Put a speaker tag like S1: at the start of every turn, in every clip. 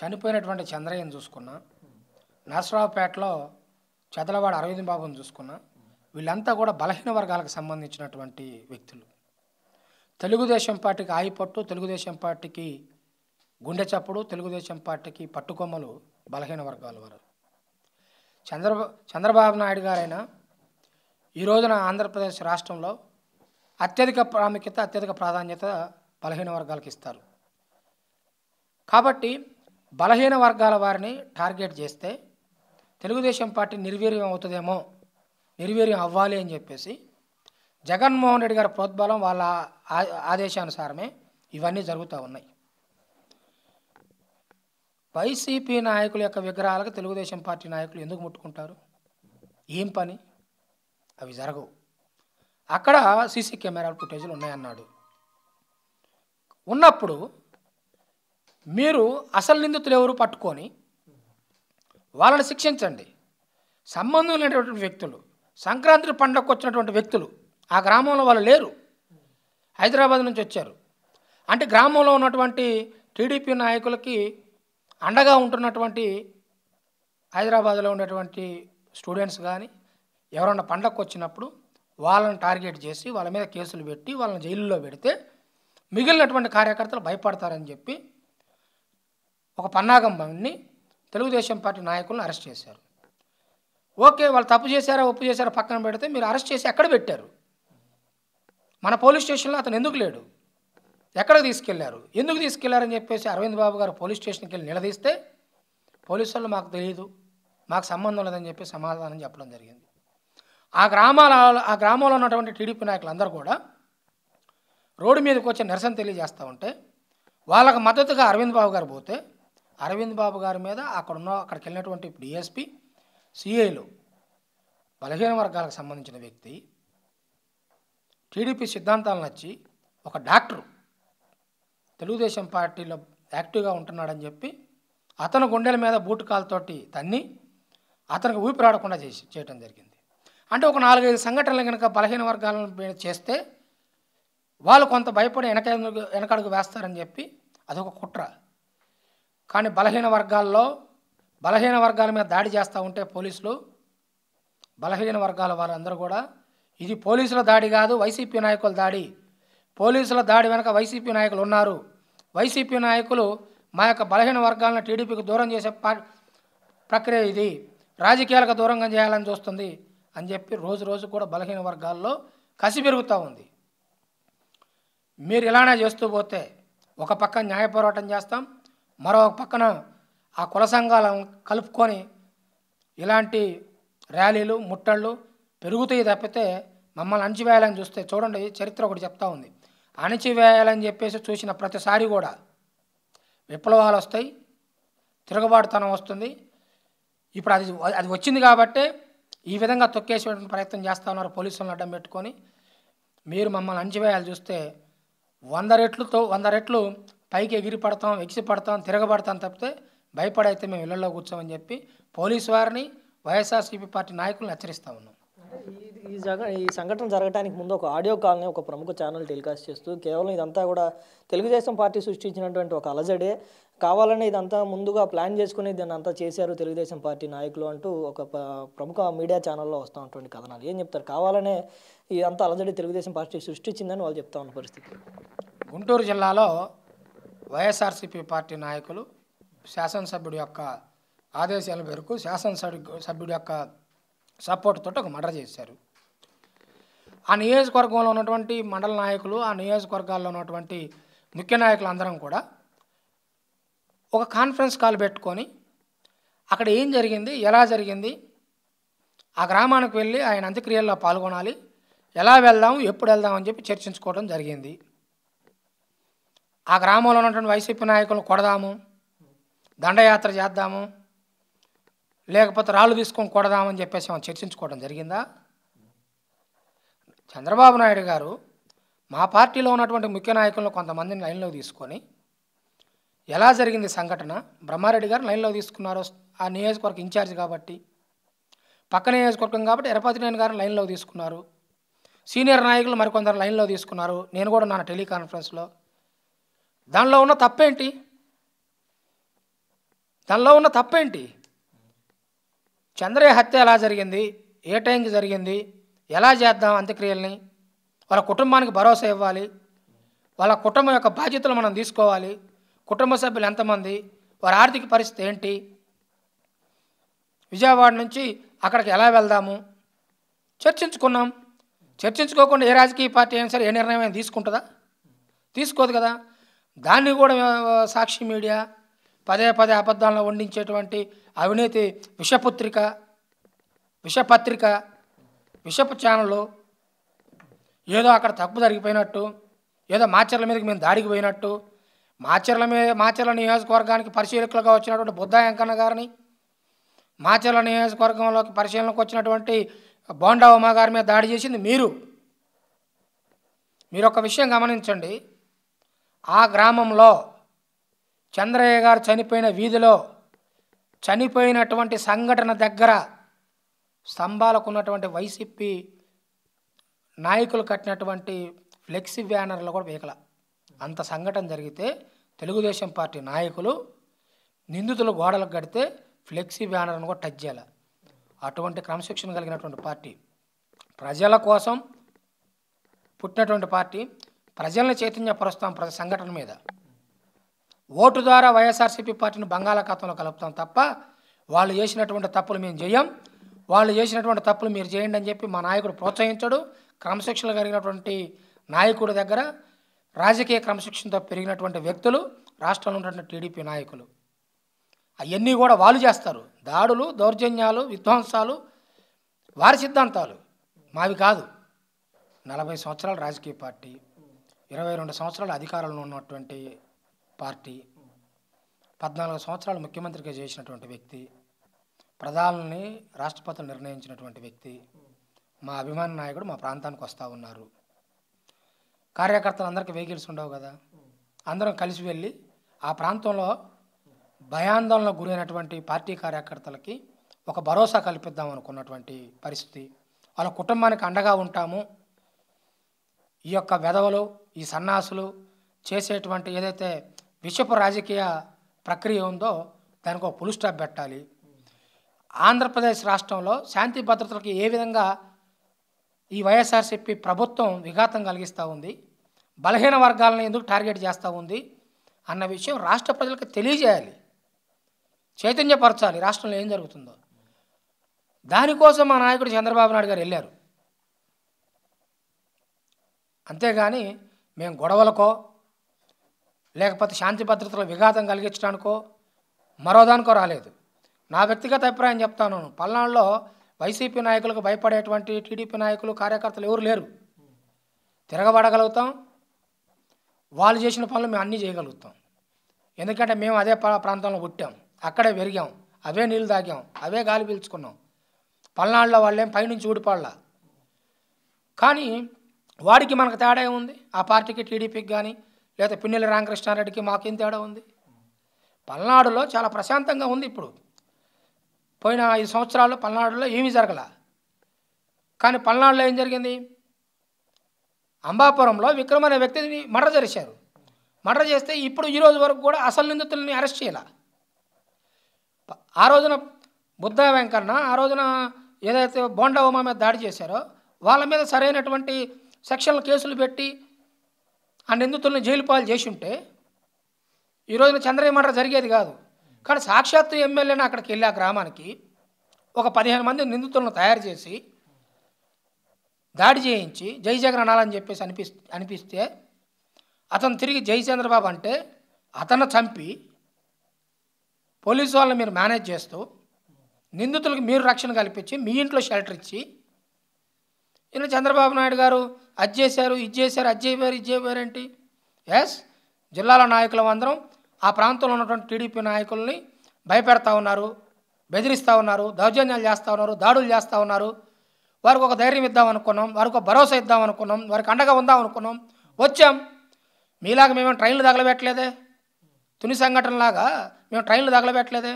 S1: చనిపోయినటువంటి చంద్రయ్యను చూసుకున్నా నరసరావుపేటలో చదలవాడ అరవింద్ బాబుని చూసుకున్నా వీళ్ళంతా కూడా బలహీన వర్గాలకు సంబంధించినటువంటి వ్యక్తులు తెలుగుదేశం పార్టీకి ఆయిపట్టు తెలుగుదేశం పార్టీకి గుండె చప్పుడు తెలుగుదేశం పార్టీకి పట్టుకొమ్మలు బలహీన వర్గాల వారు చంద్ర చంద్రబాబు నాయుడు గారైన ఈ రోజున ఆంధ్రప్రదేశ్ రాష్ట్రంలో అత్యధిక ప్రాముఖ్యత అత్యధిక ప్రాధాన్యత బలహీన వర్గాలకు ఇస్తారు కాబట్టి బలహీన వర్గాల వారిని టార్గెట్ చేస్తే తెలుగుదేశం పార్టీ నిర్వీర్యం అవుతుందేమో నిర్వీర్యం అవ్వాలి అని చెప్పేసి జగన్మోహన్ రెడ్డి గారి ప్రోద్బలం వాళ్ళ ఆదేశానుసారమే ఇవన్నీ జరుగుతూ ఉన్నాయి వైసీపీ నాయకుల యొక్క విగ్రహాలకు తెలుగుదేశం పార్టీ నాయకులు ఎందుకు ముట్టుకుంటారు ఏం పని అవి జరగవు అక్కడ సీసీ కెమెరా ఫుటేజీలు ఉన్నాయన్నాడు ఉన్నప్పుడు మీరు అసలు నిందితులు ఎవరు పట్టుకొని వాళ్ళని శిక్షించండి సంబంధం లేనటువంటి వ్యక్తులు సంక్రాంతి పండగకు వచ్చినటువంటి వ్యక్తులు ఆ గ్రామంలో వాళ్ళు లేరు హైదరాబాద్ నుంచి వచ్చారు అంటే గ్రామంలో ఉన్నటువంటి టీడీపీ నాయకులకి అండగా ఉంటున్నటువంటి హైదరాబాద్లో ఉన్నటువంటి స్టూడెంట్స్ కానీ ఎవరన్నా పండగకు వచ్చినప్పుడు వాళ్ళని టార్గెట్ చేసి వాళ్ళ మీద కేసులు పెట్టి వాళ్ళని జైల్లో పెడితే మిగిలినటువంటి కార్యకర్తలు భయపడతారని చెప్పి ఒక పన్నాగం బండిని తెలుగుదేశం పార్టీ నాయకులను అరెస్ట్ చేశారు ఓకే వాళ్ళు తప్పు చేశారా ఒప్పు చేశారా పక్కన పెడితే మీరు అరెస్ట్ చేసి ఎక్కడ పెట్టారు మన పోలీస్ స్టేషన్లో అతను ఎందుకు లేడు ఎక్కడ తీసుకెళ్లారు ఎందుకు తీసుకెళ్లారని చెప్పేసి అరవింద్ బాబు గారు పోలీస్ స్టేషన్కి వెళ్ళి నిలదీస్తే పోలీసు వాళ్ళు మాకు తెలియదు మాకు సంబంధం లేదని చెప్పి సమాధానం చెప్పడం జరిగింది ఆ గ్రామాల ఆ గ్రామంలో ఉన్నటువంటి టీడీపీ నాయకులందరూ కూడా రోడ్డు మీదకి వచ్చి నిరసన తెలియజేస్తూ ఉంటే వాళ్ళకు మద్దతుగా అరవింద్ బాబు గారు పోతే అరవింద్ బాబు గారి మీద అక్కడున్న అక్కడికి వెళ్ళినటువంటి డిఎస్పి సిఐలు బలహీన వర్గాలకు సంబంధించిన వ్యక్తి టీడీపీ సిద్ధాంతాలను నచ్చి ఒక డాక్టరు తెలుగుదేశం పార్టీలో యాక్టివ్గా ఉంటున్నాడని చెప్పి అతను గుండెల మీద బూటు కాలుతోటి తన్ని అతనికి ఊపిరాడకుండా చేసి చేయటం జరిగింది అంటే ఒక నాలుగైదు సంఘటనలు కనుక బలహీన వర్గాలను చేస్తే వాళ్ళు కొంత భయపడి వెనక వెనకడుగు వేస్తారని చెప్పి అదొక కుట్ర కానీ బలహీన వర్గాల్లో బలహీన వర్గాల మీద దాడి చేస్తూ ఉంటే పోలీసులు బలహీన వర్గాల వారందరూ కూడా ఇది పోలీసుల దాడి కాదు వైసీపీ నాయకుల దాడి పోలీసుల దాడి వెనక వైసీపీ నాయకులు ఉన్నారు వైసీపీ నాయకులు మా యొక్క బలహీన వర్గాలను టీడీపీకి దూరం చేసే ప్రక్రియ ఇది రాజకీయాలకు దూరంగా చేయాలని చూస్తుంది అని చెప్పి రోజు రోజు కూడా బలహీన వర్గాల్లో కసి పెరుగుతూ ఉంది మీరు ఇలానే చేస్తూ పోతే ఒక పక్క న్యాయ పోరాటం చేస్తాం మరో పక్కన ఆ కుల సంఘాలను కలుపుకొని ఇలాంటి ర్యాలీలు ముట్టళ్ళు పెరుగుతాయి తప్పితే మమ్మల్ని అణచివేయాలని చూస్తే చూడండి చరిత్ర ఒకటి చెప్తా ఉంది అణచివేయాలని చెప్పేసి చూసిన ప్రతిసారి కూడా విప్లవాలు వస్తాయి తిరగబాటుతనం వస్తుంది ఇప్పుడు అది అది వచ్చింది కాబట్టి ఈ విధంగా తొక్కేసేటువంటి ప్రయత్నం చేస్తూ ఉన్నారు పోలీసులను అడ్డం పెట్టుకొని మీరు మమ్మల్ని అణిచివేయాలి చూస్తే వంద రెట్లతో వంద రెట్లు పైకి ఎగిరి పడతాం ఎగిసి పడతాం తిరగబడతాం తప్పితే భయపడైతే మేము ఇళ్లలో కూర్చోమని చెప్పి పోలీసు వారిని వైఎస్ఆర్సీపీ పార్టీ నాయకులను హెచ్చరిస్తా ఉన్నాం
S2: ఈ ఈ సంఘటన జరగడానికి ముందు ఒక ఆడియో కాల్ని ఒక ప్రముఖ ఛానల్ టెలికాస్ట్ చేస్తూ కేవలం ఇదంతా కూడా తెలుగుదేశం పార్టీ సృష్టించినటువంటి ఒక అలజడే కావాలని ఇదంతా ముందుగా ప్లాన్ చేసుకుని దీన్ని అంతా చేశారు తెలుగుదేశం పార్టీ నాయకులు అంటూ ఒక ప్రముఖ మీడియా ఛానల్లో వస్తూ ఉంటుంది కథనాలు ఏం చెప్తారు కావాలనే ఇదంతా అలజడి తెలుగుదేశం పార్టీ సృష్టించిందని వాళ్ళు చెప్తా ఉన్న పరిస్థితి గుంటూరు జిల్లాలో వైఎస్ఆర్సీపీ పార్టీ నాయకులు
S1: శాసనసభ్యుడి యొక్క ఆదేశాల మేరకు శాసనసభ్యు సభ్యుడి యొక్క సపోర్ట్ తోటి ఒక మర్డర్ చేశారు ఆ నియోజకవర్గంలో ఉన్నటువంటి మండల నాయకులు ఆ నియోజకవర్గాల్లో ఉన్నటువంటి ముఖ్య నాయకులు అందరం కూడా ఒక కాన్ఫరెన్స్ కాల్ పెట్టుకొని అక్కడ ఏం జరిగింది ఎలా జరిగింది ఆ గ్రామానికి వెళ్ళి ఆయన అంత్యక్రియల్లో పాల్గొనాలి ఎలా వెళ్దాం ఎప్పుడు వెళ్దాం అని చెప్పి చర్చించుకోవడం జరిగింది ఆ గ్రామంలో ఉన్నటువంటి వైసీపీ నాయకులను కొడదాము దండయాత్ర చేద్దాము లేకపోతే రాళ్ళు తీసుకొని కొడదామని చెప్పేసి మనం చర్చించుకోవడం జరిగిందా చంద్రబాబు నాయుడు గారు మా పార్టీలో ఉన్నటువంటి ముఖ్య నాయకులను కొంతమందిని లైన్లో తీసుకొని ఎలా జరిగింది సంఘటన బ్రహ్మారెడ్డి గారు లైన్లో తీసుకున్నారు ఆ నియోజకవర్గం ఇన్ఛార్జ్ కాబట్టి పక్క నియోజకవర్గం కాబట్టి నేను గారు లైన్లో తీసుకున్నారు సీనియర్ నాయకులు మరికొందరు లైన్లో తీసుకున్నారు నేను కూడా నా టెలికాన్ఫరెన్స్లో దానిలో ఉన్న తప్పేంటి దానిలో ఉన్న తప్పేంటి చంద్రయ్య హత్య ఎలా జరిగింది ఏ టైంకి జరిగింది ఎలా చేద్దాం అంత్యక్రియల్ని వాళ్ళ కుటుంబానికి భరోసా ఇవ్వాలి వాళ్ళ కుటుంబం యొక్క బాధ్యతలు మనం తీసుకోవాలి కుటుంబ సభ్యులు ఎంతమంది వారి ఆర్థిక పరిస్థితి ఏంటి విజయవాడ నుంచి అక్కడికి ఎలా వెళ్దాము చర్చించుకున్నాం చర్చించుకోకుండా ఏ రాజకీయ పార్టీ అయినా సరే ఏ నిర్ణయం తీసుకుంటుందా తీసుకోదు కదా దాన్ని కూడా సాక్షి మీడియా పదే పదే అబద్ధాలను వండించేటువంటి అవినీతి విషపుత్రిక విషపత్రిక విషపు ఛానళ్ళు ఏదో అక్కడ తప్పు జరిగిపోయినట్టు ఏదో మాచర్ల మీదకి మేము దాడికి పోయినట్టు మాచర్ల మీద మాచర్ల నియోజకవర్గానికి పరిశీలకులుగా వచ్చినటువంటి బుద్ధా వెంకన్న గారిని మాచర్ల నియోజకవర్గంలోకి పరిశీలనకు వచ్చినటువంటి బోండా ఉమా గారి మీద దాడి చేసింది మీరు మీరు ఒక విషయం గమనించండి ఆ గ్రామంలో చంద్రయ్య గారు చనిపోయిన వీధిలో చనిపోయినటువంటి సంఘటన దగ్గర స్తంభాలకున్నటువంటి వైసీపీ నాయకులు కట్టినటువంటి ఫ్లెక్సీ బ్యానర్లు కూడా వేయగల అంత సంఘటన జరిగితే తెలుగుదేశం పార్టీ నాయకులు నిందితులు గోడలకు కడితే ఫ్లెక్సీ బ్యానర్ను కూడా టచ్ చేయాలి అటువంటి క్రమశిక్షణ కలిగినటువంటి పార్టీ ప్రజల కోసం పుట్టినటువంటి పార్టీ ప్రజలను చైతన్యపరుస్తాం ప్రజ సంఘటన మీద ఓటు ద్వారా వైఎస్ఆర్సీపీ పార్టీని బంగాళాఖాతంలో కలుపుతాం తప్ప వాళ్ళు చేసినటువంటి తప్పులు మేము చేయం వాళ్ళు చేసినటువంటి తప్పులు మీరు చేయండి అని చెప్పి మా నాయకుడు ప్రోత్సహించడు క్రమశిక్షణ కలిగినటువంటి నాయకుడి దగ్గర రాజకీయ క్రమశిక్షణతో పెరిగినటువంటి వ్యక్తులు రాష్ట్రంలో ఉన్నటువంటి టీడీపీ నాయకులు అవన్నీ కూడా వాళ్ళు చేస్తారు దాడులు దౌర్జన్యాలు విధ్వంసాలు వారి సిద్ధాంతాలు మావి కాదు నలభై సంవత్సరాల రాజకీయ పార్టీ ఇరవై రెండు సంవత్సరాల అధికారంలో ఉన్నటువంటి పార్టీ పద్నాలుగు సంవత్సరాలు ముఖ్యమంత్రిగా చేసినటువంటి వ్యక్తి ప్రధానుల్ని రాష్ట్రపతులు నిర్ణయించినటువంటి వ్యక్తి మా అభిమాన నాయకుడు మా ప్రాంతానికి వస్తూ ఉన్నారు కార్యకర్తలు అందరికీ వెహికల్స్ ఉండవు కదా అందరం కలిసి వెళ్ళి ఆ ప్రాంతంలో భయాందోళనకు గురైనటువంటి పార్టీ కార్యకర్తలకి ఒక భరోసా కల్పిద్దాం అనుకున్నటువంటి పరిస్థితి వాళ్ళ కుటుంబానికి అండగా ఉంటాము ఈ యొక్క వెధవలు ఈ సన్నాసులు చేసేటువంటి ఏదైతే విషపు రాజకీయ ప్రక్రియ ఉందో దానికి ఒక పులు స్టాప్ పెట్టాలి ఆంధ్రప్రదేశ్ రాష్ట్రంలో శాంతి భద్రతలకు ఏ విధంగా ఈ వైఎస్ఆర్సిపి ప్రభుత్వం విఘాతం కలిగిస్తూ ఉంది బలహీన వర్గాలను ఎందుకు టార్గెట్ చేస్తూ ఉంది అన్న విషయం రాష్ట్ర ప్రజలకు తెలియజేయాలి చైతన్యపరచాలి రాష్ట్రంలో ఏం జరుగుతుందో దానికోసం మా నాయకుడు చంద్రబాబు నాయుడు గారు వెళ్ళారు అంతేగాని మేము గొడవలకో లేకపోతే శాంతి భద్రతలో విఘాతం కలిగించడానికో మరోదానికో రాలేదు నా వ్యక్తిగత అభిప్రాయం చెప్తాను పల్నాడులో వైసీపీ నాయకులకు భయపడేటువంటి టీడీపీ నాయకులు కార్యకర్తలు ఎవరు లేరు తిరగబడగలుగుతాం వాళ్ళు చేసిన పనులు మేము అన్నీ చేయగలుగుతాం ఎందుకంటే మేము అదే ప్రాంతంలో పుట్టాం అక్కడే పెరిగాం అవే నీళ్ళు తాగాం అవే గాలి పీల్చుకున్నాం పల్నాడులో వాళ్ళేం పైనుంచి ఊడిపాళ్ళ కానీ వాడికి మనకు తేడా ఉంది ఆ పార్టీకి టీడీపీకి కానీ లేదా పిన్నెల రామకృష్ణారెడ్డికి మాకేం తేడా ఉంది పల్నాడులో చాలా ప్రశాంతంగా ఉంది ఇప్పుడు పోయిన ఐదు సంవత్సరాల్లో పల్నాడులో ఏమీ జరగల కానీ పల్నాడులో ఏం జరిగింది అంబాపురంలో విక్రమ్ అనే వ్యక్తిని మర్డర్ చేశారు మర్డర్ చేస్తే ఇప్పుడు ఈ రోజు వరకు కూడా అసలు నిందితుల్ని అరెస్ట్ చేయాల ఆ రోజున బుద్ధ వెంకన్న ఆ రోజున ఏదైతే బోండా ఉమా మీద దాడి చేశారో వాళ్ళ మీద సరైనటువంటి సెక్షన్ల కేసులు పెట్టి ఆ నిందితుల్ని జైలు పాలు చేసి ఉంటే ఈరోజున చంద్రయ్య మర్డర్ జరిగేది కాదు కానీ సాక్షాత్తు ఎమ్మెల్యేని అక్కడికి వెళ్ళి ఆ గ్రామానికి ఒక పదిహేను మంది నిందితులను తయారు చేసి దాడి చేయించి జై జగన్ అనాలని చెప్పేసి అనిపిస్తే అనిపిస్తే అతను తిరిగి జై చంద్రబాబు అంటే అతను చంపి పోలీసు వాళ్ళని మీరు మేనేజ్ చేస్తూ నిందితులకు మీరు రక్షణ కల్పించి మీ ఇంట్లో షెల్టర్ ఇచ్చి ఈయన చంద్రబాబు నాయుడు గారు అది చేశారు ఇది చేశారు అది చేయబోయారు ఇది చేయబోయారు ఏంటి ఎస్ జిల్లాల నాయకులం అందరం ఆ ప్రాంతంలో ఉన్నటువంటి టీడీపీ నాయకుల్ని భయపెడతా ఉన్నారు బెదిరిస్తూ ఉన్నారు దౌర్జన్యాలు చేస్తూ ఉన్నారు దాడులు చేస్తూ ఉన్నారు వారికి ఒక ధైర్యం ఇద్దాం అనుకున్నాం వారికి ఒక భరోసా ఇద్దాం అనుకున్నాం వారికి అండగా ఉందాం అనుకున్నాం వచ్చాం మీలాగా మేము ట్రైన్లు తగలబెట్టలేదే తుని సంఘటనలాగా మేము ట్రైన్లు తగలబెట్టలేదే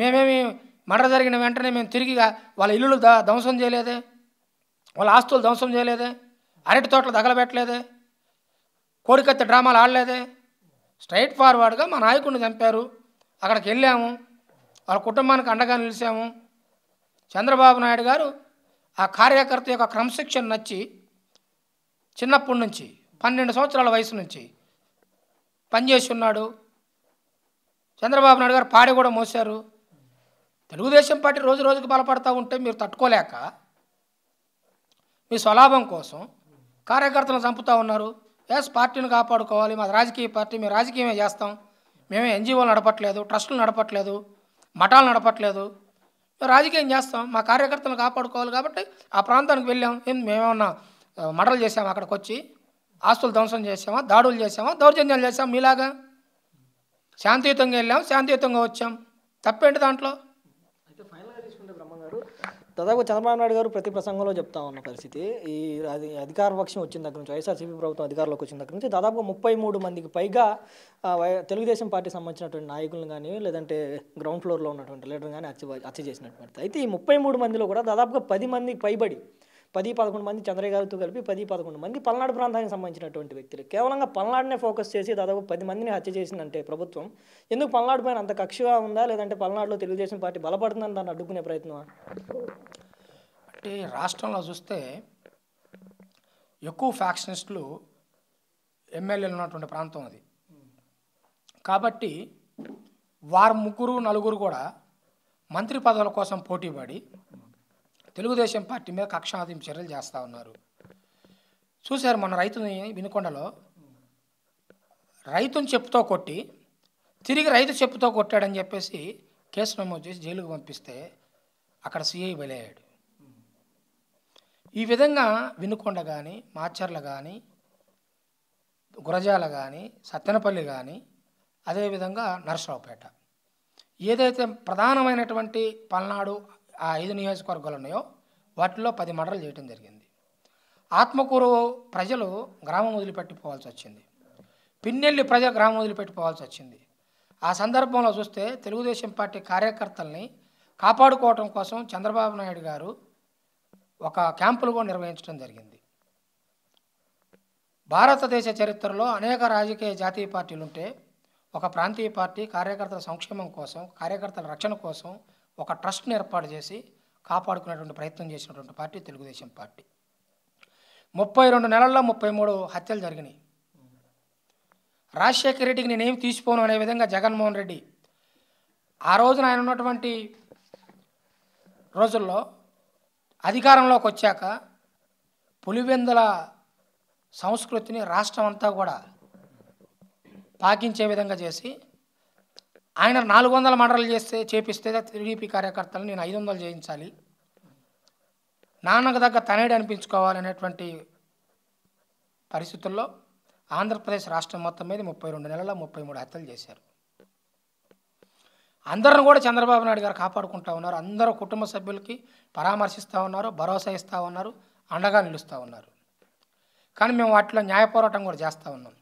S1: మేమేమి మర్డర్ జరిగిన వెంటనే మేము తిరిగి వాళ్ళ ఇల్లులు ధ్వంసం చేయలేదే వాళ్ళ ఆస్తులు ధ్వంసం చేయలేదే అరటి తోటలు తగలబెట్టలేదే కోడికత్తె డ్రామాలు ఆడలేదే స్ట్రైట్ ఫార్వర్డ్గా మా నాయకుడిని చంపారు అక్కడికి వెళ్ళాము వాళ్ళ కుటుంబానికి అండగా నిలిచాము చంద్రబాబు నాయుడు గారు ఆ కార్యకర్త యొక్క క్రమశిక్షణ నచ్చి చిన్నప్పటి నుంచి పన్నెండు సంవత్సరాల వయసు నుంచి పనిచేసి ఉన్నాడు చంద్రబాబు నాయుడు గారు పాడి కూడా మోశారు తెలుగుదేశం పార్టీ రోజు రోజుకు బలపడతా ఉంటే మీరు తట్టుకోలేక మీ స్వలాభం కోసం కార్యకర్తలను చంపుతూ ఉన్నారు ఎస్ పార్టీని కాపాడుకోవాలి మా రాజకీయ పార్టీ మేము రాజకీయమే చేస్తాం మేమే ఎన్జిఓలు నడపట్లేదు ట్రస్టులు నడపట్లేదు మఠాలు నడపట్లేదు రాజకీయం చేస్తాం మా కార్యకర్తలను కాపాడుకోవాలి కాబట్టి ఆ ప్రాంతానికి వెళ్ళాం ఏం మేమేమన్నా మడలు చేసాము అక్కడికి వచ్చి ఆస్తులు ధ్వంసం చేసామా దాడులు చేసామా దౌర్జన్యాలు చేసాం మీలాగా శాంతియుతంగా వెళ్ళాం శాంతియుతంగా వచ్చాం తప్పేంటి దాంట్లో
S2: దాదాపు చంద్రబాబు నాయుడు గారు ప్రతి ప్రసంగంలో చెప్తా ఉన్న పరిస్థితి ఈ అధికార పక్షం వచ్చిన దగ్గర నుంచి వైఎస్ఆర్సీపీ ప్రభుత్వం అధికారంలోకి వచ్చిన దగ్గర నుంచి దాదాపు ముప్పై మూడు మందికి పైగా తెలుగుదేశం పార్టీ సంబంధించినటువంటి నాయకులను కానీ లేదంటే గ్రౌండ్ ఫ్లోర్లో ఉన్నటువంటి లీడర్ కానీ హత్య హత్య చేసినటువంటి అయితే ఈ ముప్పై మూడు మందిలో కూడా దాదాపుగా పది మందికి పైబడి పది పదకొండు మంది చంద్రయ్య గారితో కలిపి పది పదకొండు మంది పల్నాడు ప్రాంతానికి సంబంధించినటువంటి వ్యక్తులు కేవలంగా పల్నాడునే ఫోకస్ చేసి దాదాపు పది మందిని హత్య చేసిందంటే ప్రభుత్వం ఎందుకు పల్నాడు పైన అంత కక్షగా ఉందా లేదంటే పల్నాడులో తెలుగుదేశం పార్టీ బలపడుతుందని దాన్ని అడ్డుకునే ప్రయత్నం అంటే
S1: రాష్ట్రంలో చూస్తే ఎక్కువ ఫ్యాక్షనిస్టులు ఎమ్మెల్యేలు ఉన్నటువంటి ప్రాంతం అది కాబట్టి వారు ముగ్గురు నలుగురు కూడా మంత్రి పదవుల కోసం పోటీపడి తెలుగుదేశం పార్టీ మీద కక్షాదిం చర్యలు చేస్తూ ఉన్నారు చూశారు మన రైతుని వినుకొండలో రైతుని చెప్పుతో కొట్టి తిరిగి రైతు చెప్పుతో కొట్టాడని చెప్పేసి కేసు నమోదు చేసి జైలుకు పంపిస్తే అక్కడ సిఐ బలయ్యాడు ఈ విధంగా వినుకొండ కానీ మాచర్ల కానీ గురజాల కానీ సత్తెనపల్లి కానీ అదేవిధంగా నరసరావుపేట ఏదైతే ప్రధానమైనటువంటి పల్నాడు ఆ ఐదు నియోజకవర్గాలు ఉన్నాయో వాటిలో పది మండలు చేయడం జరిగింది ఆత్మకూరు ప్రజలు గ్రామం పోవాల్సి వచ్చింది పిన్నెల్లి ప్రజలు గ్రామం వదిలిపెట్టిపోవాల్సి వచ్చింది ఆ సందర్భంలో చూస్తే తెలుగుదేశం పార్టీ కార్యకర్తల్ని కాపాడుకోవటం కోసం చంద్రబాబు నాయుడు గారు ఒక క్యాంపులు కూడా నిర్వహించడం జరిగింది భారతదేశ చరిత్రలో అనేక రాజకీయ జాతీయ పార్టీలు ఉంటే ఒక ప్రాంతీయ పార్టీ కార్యకర్తల సంక్షేమం కోసం కార్యకర్తల రక్షణ కోసం ఒక ట్రస్ట్ని ఏర్పాటు చేసి కాపాడుకునేటువంటి ప్రయత్నం చేసినటువంటి పార్టీ తెలుగుదేశం పార్టీ ముప్పై రెండు నెలల్లో ముప్పై మూడు హత్యలు జరిగినాయి రాజశేఖర రెడ్డికి నేనేమి తీసిపోను అనే విధంగా జగన్మోహన్ రెడ్డి ఆ రోజున ఆయన ఉన్నటువంటి రోజుల్లో అధికారంలోకి వచ్చాక పులివెందుల సంస్కృతిని రాష్ట్రం అంతా కూడా పాకించే విధంగా చేసి ఆయన నాలుగు వందల మర్డర్లు చేస్తే చేపిస్తే టీడీపీ కార్యకర్తలు నేను ఐదు వందలు చేయించాలి నాన్నకు తగ్గ తనేడు అనిపించుకోవాలనేటువంటి పరిస్థితుల్లో ఆంధ్రప్రదేశ్ రాష్ట్రం మొత్తం మీద ముప్పై రెండు నెలల ముప్పై మూడు హత్యలు చేశారు అందరిని కూడా చంద్రబాబు నాయుడు గారు కాపాడుకుంటూ ఉన్నారు అందరూ కుటుంబ సభ్యులకి పరామర్శిస్తూ ఉన్నారు భరోసా ఇస్తూ ఉన్నారు అండగా నిలుస్తూ ఉన్నారు కానీ మేము వాటిలో న్యాయ పోరాటం కూడా చేస్తూ ఉన్నాం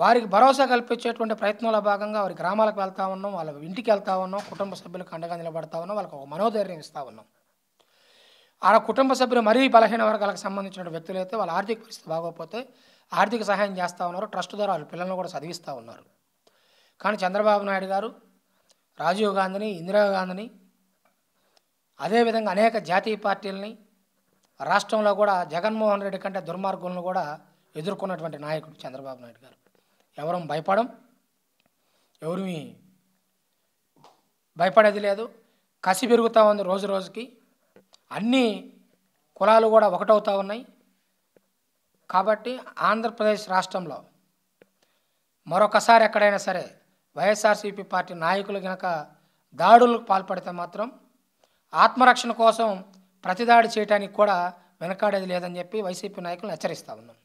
S1: వారికి భరోసా కల్పించేటువంటి ప్రయత్నంలో భాగంగా వారి గ్రామాలకు వెళ్తా ఉన్నాం వాళ్ళ ఇంటికి వెళ్తా ఉన్నాం కుటుంబ సభ్యులకు అండగా నిలబడతా ఉన్నాం వాళ్ళకి ఒక మనోధైర్యం ఇస్తూ ఉన్నాం ఆ కుటుంబ సభ్యులు మరీ బలహీన వర్గాలకు సంబంధించిన వ్యక్తులు అయితే వాళ్ళ ఆర్థిక పరిస్థితి బాగోకపోతే ఆర్థిక సహాయం చేస్తూ ఉన్నారు ట్రస్ట్ ద్వారా వాళ్ళ పిల్లలను కూడా చదివిస్తూ ఉన్నారు కానీ చంద్రబాబు నాయుడు గారు రాజీవ్ గాంధీని ఇందిరాగాంధీని అదేవిధంగా అనేక జాతీయ పార్టీలని రాష్ట్రంలో కూడా జగన్మోహన్ రెడ్డి కంటే దుర్మార్గులను కూడా ఎదుర్కొన్నటువంటి నాయకుడు చంద్రబాబు నాయుడు గారు ఎవరం భయపడం ఎవరిమి భయపడేది లేదు కసి పెరుగుతూ ఉంది రోజు రోజుకి అన్ని కులాలు కూడా ఒకటవుతూ ఉన్నాయి కాబట్టి ఆంధ్రప్రదేశ్ రాష్ట్రంలో మరొకసారి ఎక్కడైనా సరే వైఎస్ఆర్సీపీ పార్టీ నాయకులు గనక దాడులకు పాల్పడితే మాత్రం ఆత్మరక్షణ కోసం ప్రతిదాడి చేయడానికి కూడా వెనకాడేది లేదని చెప్పి వైసీపీ నాయకులను హెచ్చరిస్తూ ఉన్నాం